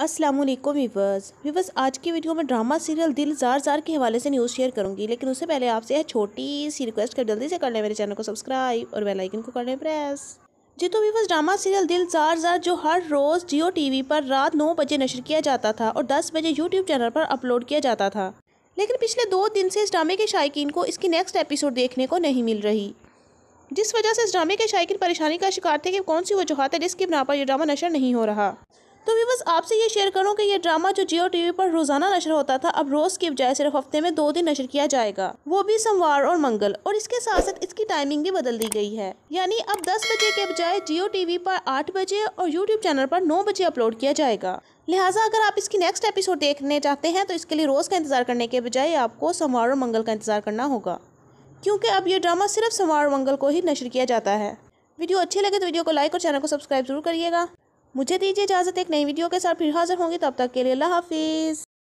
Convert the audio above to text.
Aslam viewers viewers आज की video में ड्रामा सीरियल दिल जार जार के हवाले से न्यूज़ शेयर करूंगी लेकिन उससे पहले आपसे यह छोटी सी रिक्वेस्ट कर जल्दी से कर लें मेरे चैनल को सब्सक्राइब और बेल आइकन को कर लें प्रेस जी तो viewers drama serial Dil Zaar Zaar जो हर रोज़ जियो वी पर रात नौ बजे नशर किया जाता था और दस बजे यूट्यूब चैनल पर अपलोड किया जाता था लेकिन पिछले दो दिन से इस ड्रामे के शायकीन को इसकी नेक्स्ट एपिसोड देखने को नहीं मिल रही जिस वजह से इस ड्रामे के शायकीन परेशानी का शिकार थे कि कौन सी वजूहत है जिसकी बिना पर यह ड्रामा नशर नहीं हो रहा तो बस आपसे ये शेयर करूँ कि यह ड्रामा जो जियो टीवी पर रोजाना नशर होता था अब रोज की बजाय सिर्फ हफ्ते में दो दिन नशर किया जाएगा वो भी सोमवार और मंगल और इसके साथ साथ इसकी टाइमिंग भी बदल दी गई है यानी अब दस बजे के बजाय जियो टीवी पर आठ बजे और यूट्यूब चैनल पर नौ बजे अपलोड किया जाएगा लिहाजा अगर आप इसकी नेक्स्ट एपिसोड देखने चाहते हैं तो इसके लिए रोज का इंतजार करने के बजाय आपको सोमवार और मंगल का इंतजार करना होगा क्योंकि अब ये ड्रामा सिर्फ सोमवार और मंगल को ही नशर किया जाता है वीडियो अच्छी लगे तो वीडियो को लाइक और चैनल को सब्सक्राइब जरूर करिएगा मुझे दीजिए इजाज़त एक नई वीडियो के साथ फिर हाजिर होंगी तब तक के लिए अल्लाह हाफिज़